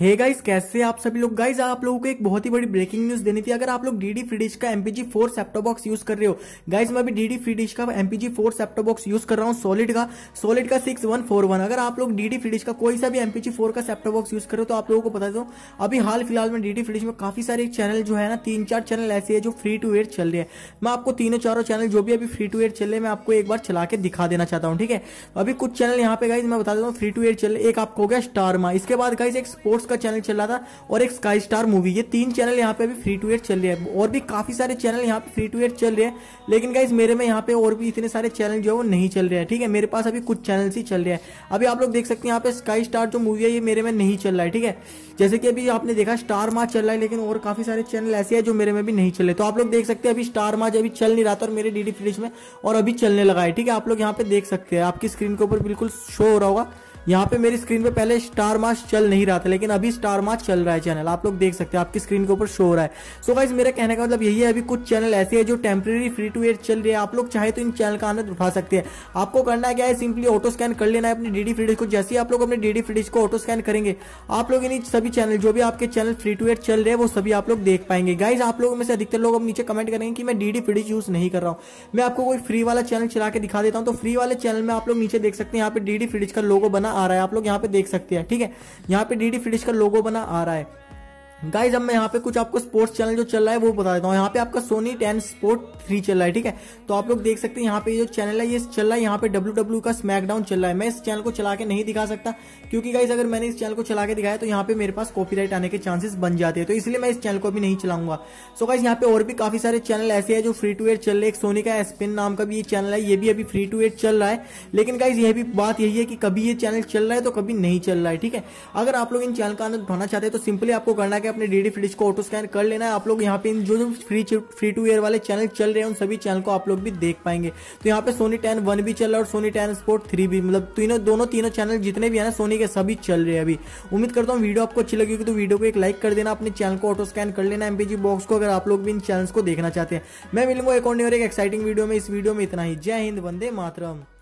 हे hey guys कैसे आप सभी लोग गाइस आप लोगों को एक बहुत ही बड़ी ब्रेकिंग न्यूज देनी थी अगर आप लोग डीडी फ्रीडिश का MPEG four set top box use कर रहे हो गाइस मैं अभी डीडी फ्रीडिश का MPEG four set top box use कर रहा हूँ सॉलिड का सॉलिड का सिक्स वन फोर वन अगर आप लोग डीडी फ्रीडिश का कोई सा भी एमपीजी फोर का सेप्टॉप बॉक्स यूज करो तो आप लोगों को बता दो अभी हाल फिलहाल में डीडी फ्रीडिश में काफी सारे चैनल जो है ना तीन चार चैनल ऐसे है जो फ्री टू एयर चल रहे हैं मैं आपको तीनों चारों चैनल जो भी अभी फ्री टू एयर चल रहे मैं आपको एक बार चला के दिखा देना चाहता हूँ ठीक है अभी कुछ चैनल यहाँ पे गाइज मैं बता देता हूँ फ्री टू एयर चल एक आपको हो गया स्टार इसके बाद गाइज एक स्पोर्ट्स स्पोर्ट्स का चैनल चल रहा था और एक स्काई स्टार मूवी ये तीन चैनल यहाँ पे अभी फ्री टू एयर चल रहे हैं और भी काफी सारे चैनल यहाँ पे फ्री टू एयर चल रहे हैं लेकिन गाइज मेरे में यहाँ पे और भी इतने सारे चैनल जो है वो नहीं चल रहे हैं ठीक है मेरे पास अभी कुछ चैनल ही चल रहे हैं अभी आप लोग देख सकते हैं यहाँ पे स्काई स्टार जो मूवी है ये मेरे में नहीं चल रहा है ठीक है जैसे कि अभी आपने देखा स्टार मार्च चल रहा है लेकिन और काफी सारे चैनल ऐसे हैं जो मेरे में भी नहीं चले तो आप लोग देख सकते हैं अभी स्टार मार्च अभी चल नहीं रहा था और मेरे डीडी फ्रिज में और अभी चलने लगा है ठीक है आप लोग यहाँ पे देख सकते हैं आपकी स्क्रीन के ऊपर बिल्कुल शो हो रहा होगा यहाँ पे मेरी स्क्रीन पे पहले स्टार मार्च चल नहीं रहा था लेकिन अभी स्टार मार्च चल रहा है चैनल आप लोग देख सकते हैं आपकी स्क्रीन के ऊपर शो हो रहा है सो so गाइज मेरा कहने का मतलब यही है अभी कुछ चैनल ऐसे है जो टेम्प्रेरी फ्री टू एयर चल रही है आप लोग चाहे तो इन चैनल का आनंद उठा सकते हैं आपको करना क्या है सिंपली ऑटो स्कैन कर लेना है अपनी डी डी को जैसे ही आप लोग अपने डीडी डी को ऑटो स्कैन करेंगे आप लोग इन सभी चैनल जो भी आपके चैनल फ्री टू एयर चल रहे हैं वो सभी आप लोग देख पाएंगे गाइज आप लोगों में से अधिकतर लोग अब नीचे कमेंट करेंगे कि मैं डी डी यूज नहीं कर रहा हूँ मैं आपको कोई फ्री वाला चैनल चला के दिखा देता हूँ तो फ्री वाले चैनल में आप लोग नीचे देख सकते हैं यहाँ पे डी डी का लोगो बना आ रहा है आप लोग यहाँ पे देख सकते हैं ठीक है यहाँ पे डी फिनिश का लोगो बना आ रहा है गाइज अब मैं यहाँ पे कुछ आपको स्पोर्ट्स चैनल जो चल रहा है वो बता देता हूँ यहाँ पे आपका सोनी टेन स्पोर्ट थ्री चल रहा है ठीक है तो आप लोग देख सकते हैं यहाँ पे जो चैनल है ये चल रहा है यहाँ पे डब्ल्यू डब्ल्यू e का स्मैकडाउन चल रहा है मैं इस चैनल को चला के नहीं दिखा सकता क्योंकि गाइज अगर मैंने इस चैनल को चला के दिखाया तो यहाँ पे मेरे पास राइट आने के चांसेस बन जाते हैं तो इसलिए मैं इस चैनल को भी नहीं चलाऊंगा सो गाइज यहाँ पे और भी काफी सारे चैनल ऐसे है जो फ्री टू एयर चल रहे एक सोनी का एसपिन नाम का भी ये चैनल है ये भी अभी फ्री टू एयर चल रहा है लेकिन गाइज ये भी बात यही है कि कभी ये चैनल चल रहा है तो कभी नहीं चल रहा है ठीक है अगर आप लोग इन चैनल का आनंद उठाना चाहते हैं तो सिंपली आपको करना क्या अपने डी डी फ्रिज को ऑटो स्कैन कर लेना है आप लोग यहाँ पे जो जो फ्री फ्री टू एयर वाले चैनल चल रहे हैं उन सभी चैनल को आप लोग भी देख पाएंगे तो यहाँ पे सोनी टेन वन भी चल रहा है और सोनी टेन स्पोर्ट थ्री भी मतलब तीनों दोनों तीनों चैनल जितने भी है ना सोनी के सभी चल रहे हैं अभी उम्मीद करता हूँ वीडियो आपको अच्छी लगी तो वीडियो को एक लाइक कर देना अपने चैनल को ऑटो स्कैन कर लेना एमपीजी बॉक्स को अगर आप लोग भी इन चैनल को देखना चाहते हैं मैं मिलूंगा एक और एक एक्साइटिंग वीडियो में इस वीडियो में इतना ही जय हिंद वंदे मातरम